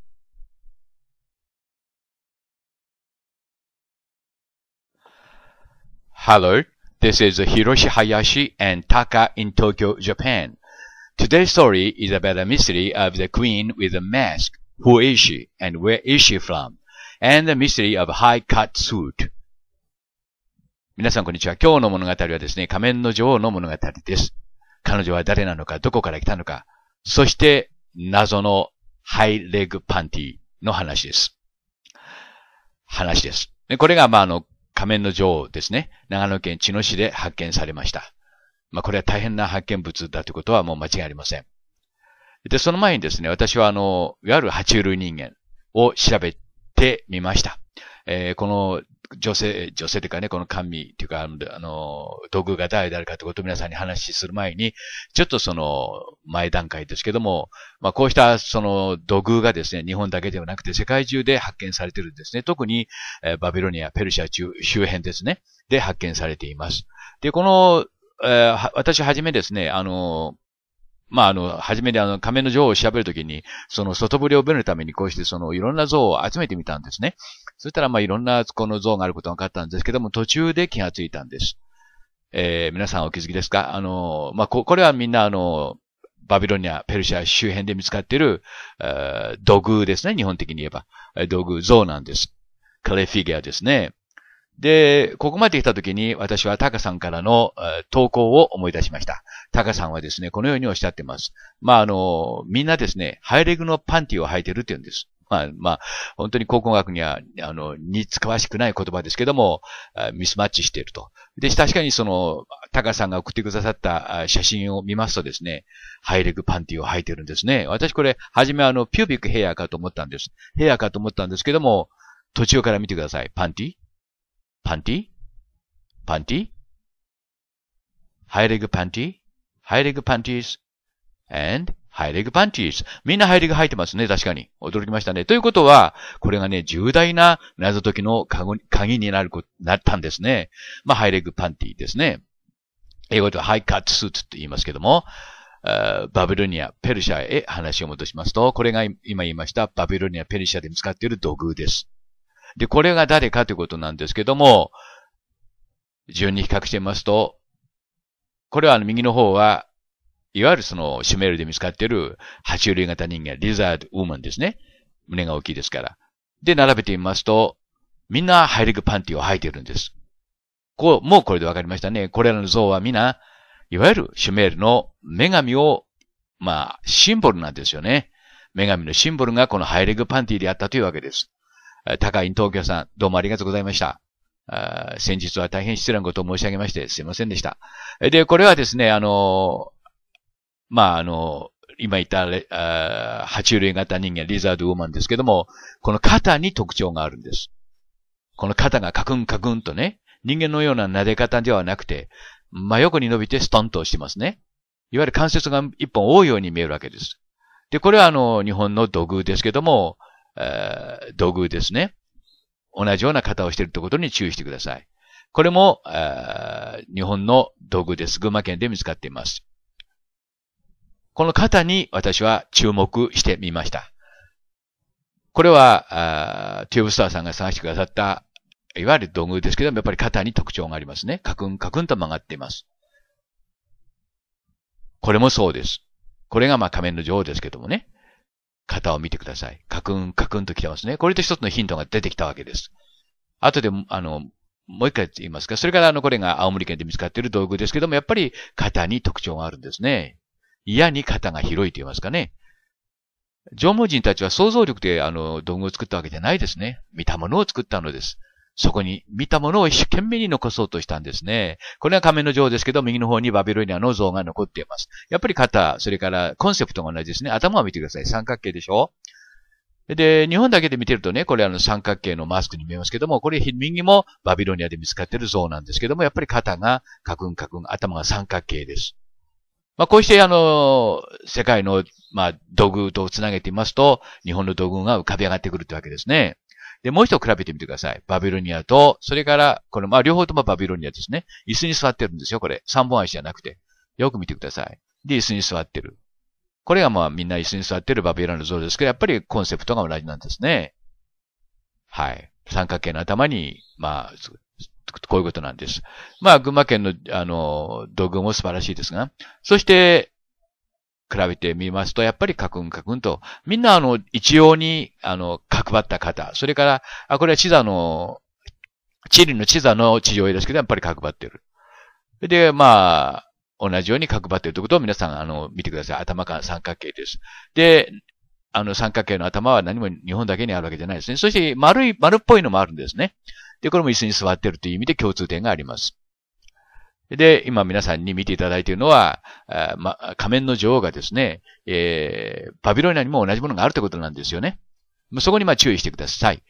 Hello. This is Hiroshi Hayashi and Taka in Tokyo, Japan. Today's story is about the mystery of the queen with a mask. Who is she and where is she from? And the mystery of high cut suit. 皆さんこんにちは。今日の物語はですね、仮面の女王の物語です。彼女は誰なのか、どこから来たのか、そして謎のハイレグパンティの話です。話です。これが、まあ、あの、仮面の女王ですね、長野県茅野市で発見されました。まあ、これは大変な発見物だということはもう間違いありません。で、その前にですね、私はあの、いわゆる爬虫類人間を調べてみました。えー、この女性、女性っていうかね、この神っていうか、あの、道具が誰であるかってことを皆さんに話しする前に、ちょっとその、前段階ですけども、まあ、こうしたその土偶がですね、日本だけではなくて世界中で発見されてるんですね。特に、えバビロニア、ペルシア中周辺ですね、で発見されています。で、この、えー、私はじめですね、あの、まあ、あの、はじめであの、仮面の女王を調べるときに、その外堀を埋めるためにこうしてそのいろんな像を集めてみたんですね。そしたら、まあ、いろんなこの像があることが分かったんですけども、途中で気がついたんです。えー、皆さんお気づきですかあの、まあ、こ、これはみんなあの、バビロニア、ペルシャ周辺で見つかっている、えー、土偶ですね。日本的に言えば。土偶、像なんです。カレフィギュアですね。で、ここまで来た時に私はタカさんからの、えー、投稿を思い出しました。タカさんはですね、このようにおっしゃってます。まあ、あの、みんなですね、ハイレグのパンティを履いてるって言うんです。まあ、まあ、本当に考古学には、あの、に使わしくない言葉ですけども、ミスマッチしていると。で、確かにその、タカさんが送ってくださった写真を見ますとですね、ハイレグパンティを履いてるんですね。私これ、はじめあの、ピュービックヘアかと思ったんです。ヘアかと思ったんですけども、途中から見てください。パンティパンティパンティハイレグパンティハイレグパンティスズ and ハイレグパンーズ。みんなハイレグ履いてますね。確かに。驚きましたね。ということは、これがね、重大な謎解きの鍵になること、なったんですね。まあ、ハイレグパンティですね。英語ではハイカットスーツって言いますけども、バビロニア、ペルシャへ話を戻しますと、これが今言いましたバビロニア、ペルシャで見つかっている土偶です。で、これが誰かということなんですけども、順に比較してみますと、これは右の方はいわゆるそのシュメールで見つかっている爬虫類型人間、リザードウーマンですね。胸が大きいですから。で、並べてみますと、みんなハイレグパンティを履いているんです。こう、もうこれでわかりましたね。これらの像はみんな、いわゆるシュメールの女神を、まあ、シンボルなんですよね。女神のシンボルがこのハイレグパンティであったというわけです。高井東京さん、どうもありがとうございました。先日は大変失礼なことを申し上げまして、すいませんでした。で、これはですね、あの、まあ、あの、今言ったあ、爬虫類型人間、リザードウーマンですけども、この肩に特徴があるんです。この肩がカクンカクンとね、人間のような撫で方ではなくて、真横に伸びてストンとしてますね。いわゆる関節が一本多いように見えるわけです。で、これはあの、日本の土偶ですけども、え土偶ですね。同じような型をしているということに注意してください。これも、え日本の土偶です。群馬県で見つかっています。この方に私は注目してみました。これは、あチューブスターさんが探してくださった、いわゆる土偶ですけども、やっぱり肩に特徴がありますね。カクンカクンと曲がっています。これもそうです。これがまあ仮面の女王ですけどもね。肩を見てください。カクンカクンと来てますね。これで一つのヒントが出てきたわけです。後で、あの、もう一回言いますか。それから、あの、これが青森県で見つかっている道具ですけども、やっぱり肩に特徴があるんですね。嫌に肩が広いと言いますかね。縄文人たちは想像力であの道具を作ったわけじゃないですね。見たものを作ったのです。そこに見たものを一生懸命に残そうとしたんですね。これは仮面の像ですけど、右の方にバビロニアの像が残っています。やっぱり肩、それからコンセプトが同じですね。頭を見てください。三角形でしょで、日本だけで見てるとね、これあの三角形のマスクに見えますけども、これ右もバビロニアで見つかってる像なんですけども、やっぱり肩がカクンカクン、頭が三角形です。まあ、こうして、あの、世界の、まあ、土偶と繋げてみますと、日本の土偶が浮かび上がってくるってわけですね。で、もう一度比べてみてください。バビロニアと、それから、この、まあ、両方ともバビロニアですね。椅子に座ってるんですよ、これ。三本足じゃなくて。よく見てください。で、椅子に座ってる。これがまあ、みんな椅子に座ってるバビロニアの像ですけど、やっぱりコンセプトが同じなんですね。はい。三角形の頭に、まあ、こういうことなんです。まあ、群馬県の、あの、土偶も素晴らしいですが、そして、比べてみますと、やっぱりカクンカクンと、みんなあの、一様に、あの、角張った方、それから、あ、これは地座の、チリの地座の地上絵ですけど、やっぱり角張ってる。で、まあ、同じように角張ってるということを皆さん、あの、見てください。頭が三角形です。で、あの、三角形の頭は何も日本だけにあるわけじゃないですね。そして、丸い、丸っぽいのもあるんですね。で、これも椅子に座ってるという意味で共通点があります。で、今皆さんに見ていただいているのは、あま、仮面の女王がですね、えー、バビロニアにも同じものがあるということなんですよね。そこにまあ注意してください。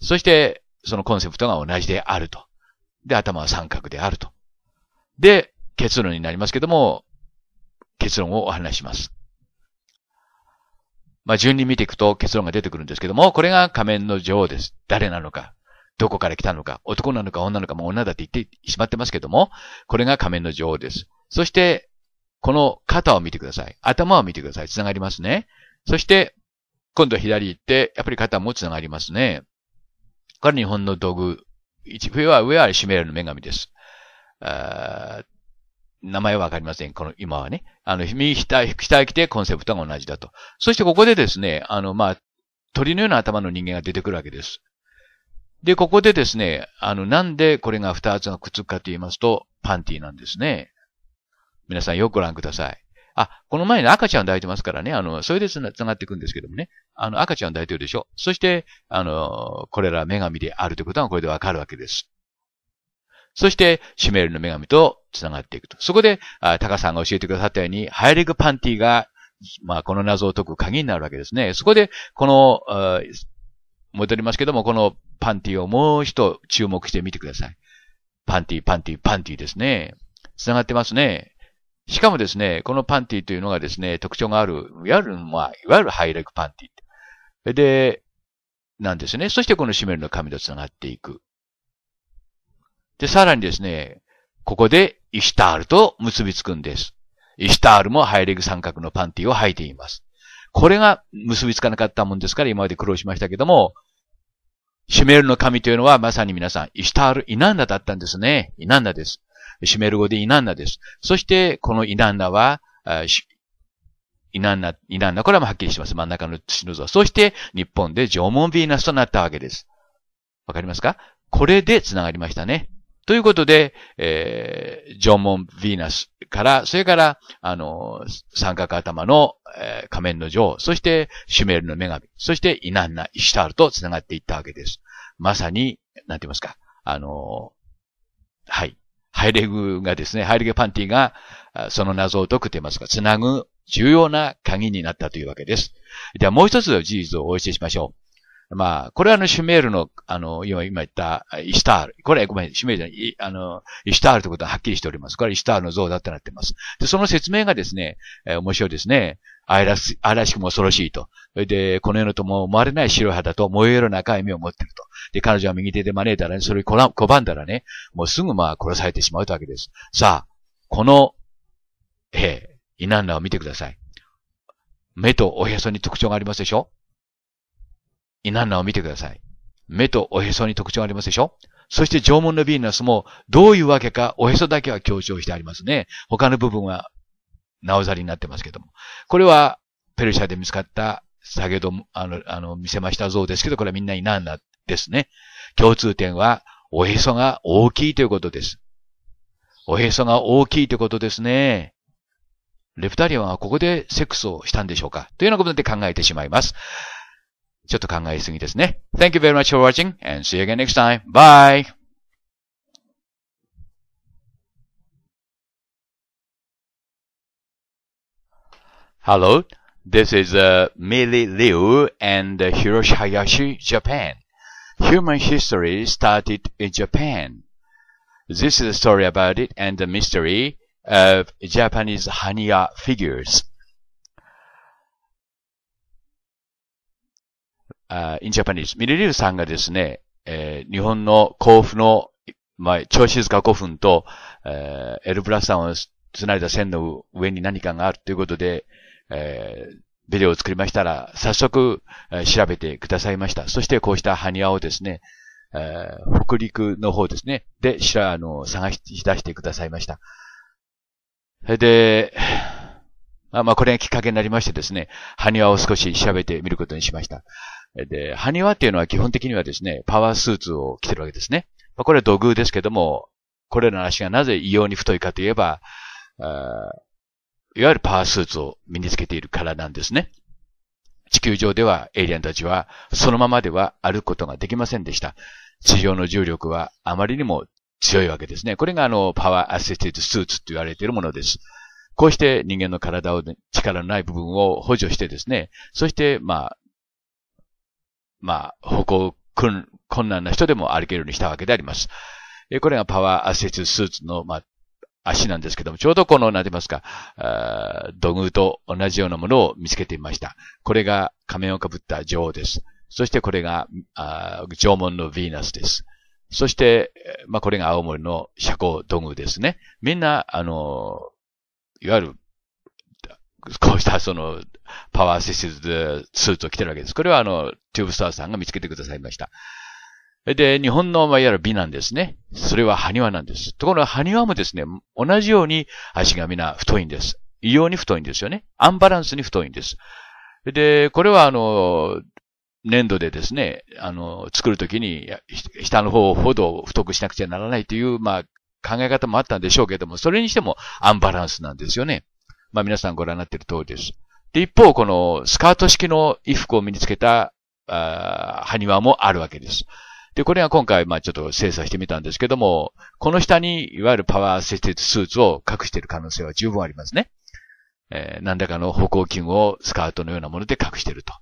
そして、そのコンセプトが同じであると。で、頭は三角であると。で、結論になりますけども、結論をお話しします。まあ、順に見ていくと結論が出てくるんですけども、これが仮面の女王です。誰なのか。どこから来たのか、男なのか女なのか、もう女だって言ってしまってますけども、これが仮面の女王です。そして、この肩を見てください。頭を見てください。繋がりますね。そして、今度左行って、やっぱり肩も繋がりますね。これ日本の道具。上は、上はシメールの女神です。名前はわかりません。この、今はね。あの、右下、下へ来てコンセプトが同じだと。そしてここでですね、あの、まあ、鳥のような頭の人間が出てくるわけです。で、ここでですね、あの、なんでこれが二つがくっつくかと言いますと、パンティなんですね。皆さんよくご覧ください。あ、この前に赤ちゃん抱いてますからね、あの、それで繋がっていくんですけどもね、あの、赤ちゃん抱いてるでしょ。そして、あの、これら女神であるということがこれでわかるわけです。そして、シュメールの女神と繋がっていくと。そこで、あタカさんが教えてくださったように、ハイレグパンティが、まあ、この謎を解く鍵になるわけですね。そこで、この、戻りますけども、このパンティをもう一度注目してみてください。パンティ、パンティ、パンティですね。繋がってますね。しかもですね、このパンティというのがですね、特徴がある、いわゆる、まあ、いわゆるハイレグパンティ。で、なんですね。そしてこのシメルの紙と繋がっていく。で、さらにですね、ここでイシュタールと結びつくんです。イシュタールもハイレグ三角のパンティを履いています。これが結びつかなかったもんですから今まで苦労しましたけども、シュメールの神というのはまさに皆さん、イシュタール・イナンナだったんですね。イナンナです。シュメール語でイナンナです。そして、このイナンナは、イナンナ、イナンナ、これはもはっきりします。真ん中の土の像。そして、日本で縄文ヴィーナスとなったわけです。わかりますかこれで繋がりましたね。ということで、えー、縄文ヴィーナスから、それから、あの、三角頭の、えー、仮面の女王、そしてシュメールの女神、そしてイナンナ・イシュタールと繋がっていったわけです。まさに、なんて言いますか、あの、はい。ハイレグがですね、ハイレグパンティが、その謎を解くと言いますか、繋ぐ重要な鍵になったというわけです。ではもう一つの事実をお教えしましょう。まあ、これはあの、シュメールの、あの、今、言った、イシュタール。これ、ごめん、シュメールじゃない、あの、イシュタールということははっきりしております。これはイシュタールの像だってなってます。で、その説明がですね、えー、面白いですね。愛らし、愛らしくも恐ろしいと。それで、この世のとも思われない白肌と燃える中うなを持っていると。で、彼女は右手で招いたらね、それを拒んだらね、もうすぐまあ殺されてしまうとわけです。さあ、この、えー、イナンナを見てください。目とおへそに特徴がありますでしょイナンナを見てください。目とおへそに特徴ありますでしょそして縄文のヴィーナスもどういうわけかおへそだけは強調してありますね。他の部分はなおざりになってますけども。これはペルシャで見つかった、下げど、あの、あの、見せました像ですけど、これはみんなイナンナですね。共通点はおへそが大きいということです。おへそが大きいということですね。レプタリアンはここでセックスをしたんでしょうかというようなことで考えてしまいます。ちょっと考えすぎですね。Thank you very much for watching and see you again next time. Bye! Hello, this is uh, Mili Liu and uh, Hiroshi Hayashi, Japan. Human history started in Japan. This is a story about it and the mystery of Japanese Hania figures. uh, in Japanese。ミルリュウさんがですね、えー、日本の甲府の、まあ、超静河古墳と、えー、エルブラスさんを繋いだ線の上に何かがあるということで、えー、ビデオを作りましたら、早速、えー、調べてくださいました。そしてこうした埴輪をですね、えー、北陸の方ですね、で、しら、あの、探し出してくださいました。それで、まあ、これがきっかけになりましてですね、埴輪を少し調べてみることにしました。で、ハニワっていうのは基本的にはですね、パワースーツを着てるわけですね。まあ、これは土偶ですけども、これらの足がなぜ異様に太いかといえば、いわゆるパワースーツを身につけているからなんですね。地球上ではエイリアンたちはそのままでは歩くことができませんでした。地上の重力はあまりにも強いわけですね。これがあのパワーアセティッドスーツと言われているものです。こうして人間の体を、力のない部分を補助してですね、そしてまあまあ、歩行困難な人でも歩けるようにしたわけであります。えこれがパワーアセツスーツの、まあ、足なんですけども、ちょうどこの、なんて言いますか、土偶と同じようなものを見つけていました。これが仮面をかぶった女王です。そしてこれが、縄文のヴィーナスです。そして、まあ、これが青森の社交土偶ですね。みんな、あの、いわゆるこうしたその、パワーセシズスーツを着てるわけです。これはあの、チューブスターさんが見つけてくださいました。で、日本の、まいわゆる美なんですね。それは埴輪なんです。ところが埴輪もですね、同じように足が皆太いんです。異様に太いんですよね。アンバランスに太いんです。で、これはあの、粘土でですね、あの、作るときに、下の方ほど太くしなくちゃならないという、まあ、考え方もあったんでしょうけども、それにしてもアンバランスなんですよね。まあ皆さんご覧になっている通りです。で、一方、このスカート式の衣服を身につけた、あ埴輪もあるわけです。で、これが今回、まあちょっと精査してみたんですけども、この下に、いわゆるパワーセテスーツを隠している可能性は十分ありますね。えー、何らかの歩行筋をスカートのようなもので隠していると。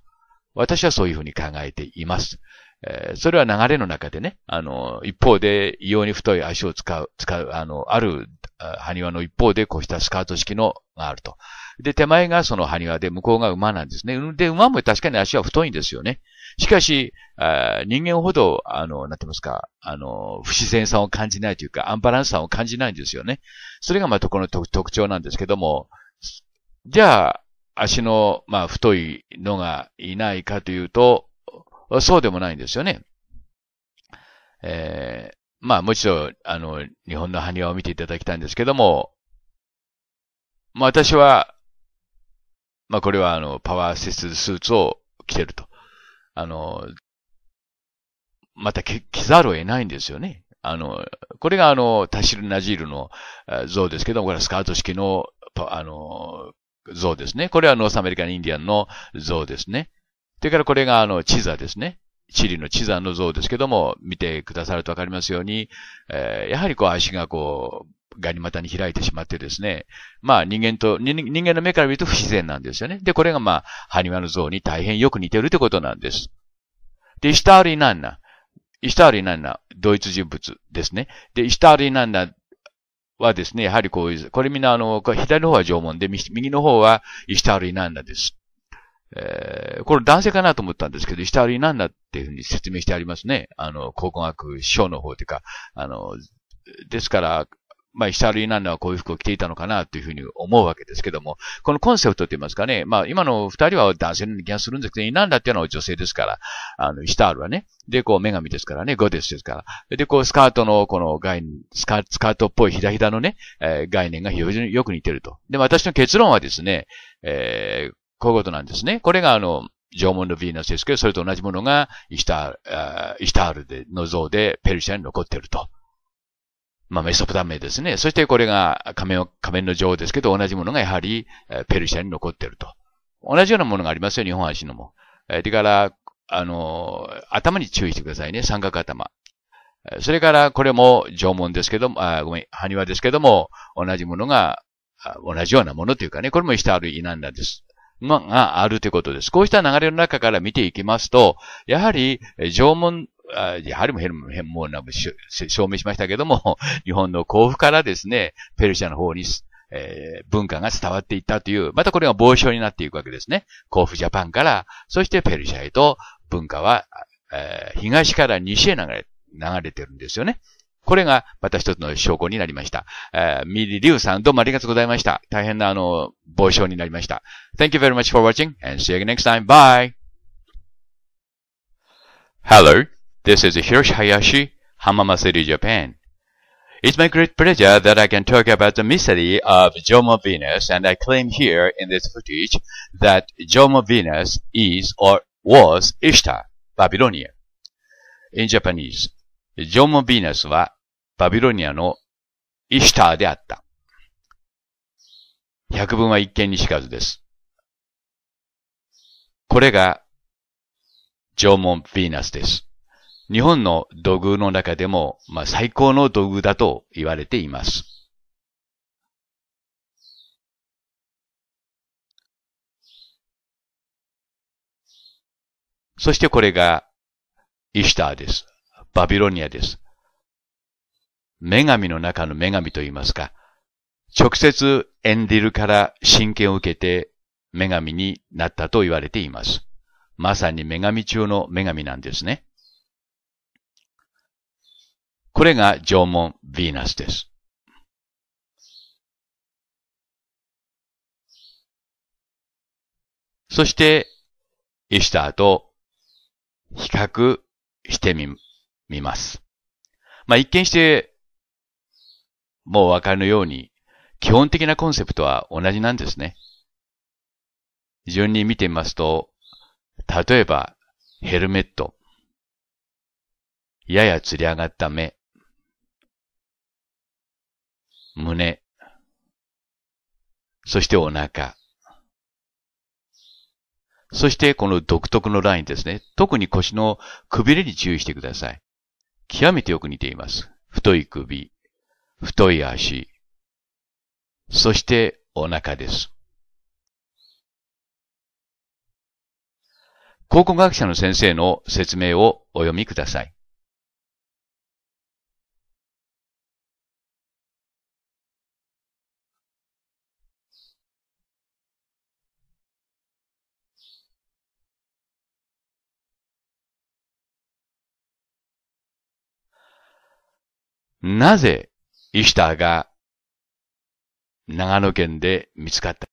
私はそういうふうに考えています。えー、それは流れの中でね、あの、一方で異様に太い足を使う、使う、あの、ある埴輪の一方でこうしたスカート式のがあると。で、手前がその埴輪で、向こうが馬なんですね。で、馬も確かに足は太いんですよね。しかし、あ人間ほど、あの、なんて言いますか、あの、不自然さを感じないというか、アンバランスさを感じないんですよね。それが、まあ、とこの特徴なんですけども、じゃあ、足の、まあ、太いのがいないかというと、そうでもないんですよね。えー、まあ、もう一度、あの、日本の埴輪を見ていただきたいんですけども、まあ、私は、まあ、これは、あの、パワーセススーツを着てると。あの、また着ざるを得ないんですよね。あの、これがあの、タシルナジールの像ですけども、これはスカート式の、あの、像ですね。これはノースアメリカン・インディアンの像ですね。それからこれがあの、地座ですね。地理の地座の像ですけども、見てくださるとわかりますように、えー、やはりこう足がこう、ガニ股に開いてしまってですね、まあ人間と、人間の目から見ると不自然なんですよね。で、これがまあ、ニワの像に大変よく似てるってことなんです。で、イシタール・イナンナ。イシタール・イナンナ、ドイツ人物ですね。で、イシタール・イナンナはですね、やはりこういう、これみんなあの、左の方は縄文で、右の方はイシタール・イナンナです。えー、これ男性かなと思ったんですけど、下ありなんだっていうふうに説明してありますね。あの、考古学賞の方というか、あの、ですから、まあ、下ありなんだはこういう服を着ていたのかなというふうに思うわけですけども、このコンセプトと言いますかね、まあ、今の二人は男性に気がするんですけど、なんだっていうのは女性ですから、あの、下あるはね、で、こう、女神ですからね、ゴデスですから。で、こう、スカートの、この概念、スカートっぽいひだひだのね、えー、概念が非常によく似てると。で、私の結論はですね、えー、こういうことなんですね。これがあの、縄文のヴィーナスですけど、それと同じものがイシタール、イシタールでの像でペルシャに残っていると。まあ、メソプタミですね。そしてこれが仮面仮面の女王ですけど、同じものがやはりペルシャに残っていると。同じようなものがありますよ、日本足のも。えだから、あの、頭に注意してくださいね、三角頭。それから、これも縄文ですけども、あごめん、埴輪ですけども、同じものが、同じようなものというかね、これもイシタールイナンナです。まあ、あるということです。こうした流れの中から見ていきますと、やはり、縄文、やはりも変、変、もう証明しましたけども、日本の甲府からですね、ペルシャの方に、えー、文化が伝わっていったという、またこれが傍証になっていくわけですね。甲府ジャパンから、そしてペルシャへと文化は、えー、東から西へ流れ、流れてるんですよね。これがまた一つの証拠になりました。えー、ミリリュウさんどうもありがとうございました。大変なあの、防傷になりました。Thank you very much for watching and see you again next time. Bye! Hello, this is Hiroshi Hayashi, Hamama City, Japan. It's my great pleasure that I can talk about the mystery of Jomo Venus and I claim here in this footage that Jomo Venus is or was Ishtar, Babylonia, in Japanese. ジョン・モ・ヴーナスはバビロニアのイシュターであった。百分は一見にしかずです。これが、縄文ヴィーナスです。日本の土偶の中でも、まあ、最高の土偶だと言われています。そしてこれが、イシュターです。バビロニアです。女神の中の女神と言いますか、直接エンディルから神権を受けて女神になったと言われています。まさに女神中の女神なんですね。これが縄文ヴィーナスです。そして、イスターと比較してみ見ます。まあ、一見して、もうお分かりのように、基本的なコンセプトは同じなんですね。順に見てみますと、例えば、ヘルメット、やや釣り上がった目、胸、そしてお腹、そしてこの独特のラインですね。特に腰のくびれに注意してください。極めてよく似ています。太い首、太い足、そしてお腹です。考古学者の先生の説明をお読みください。なぜ、イシターが長野県で見つかった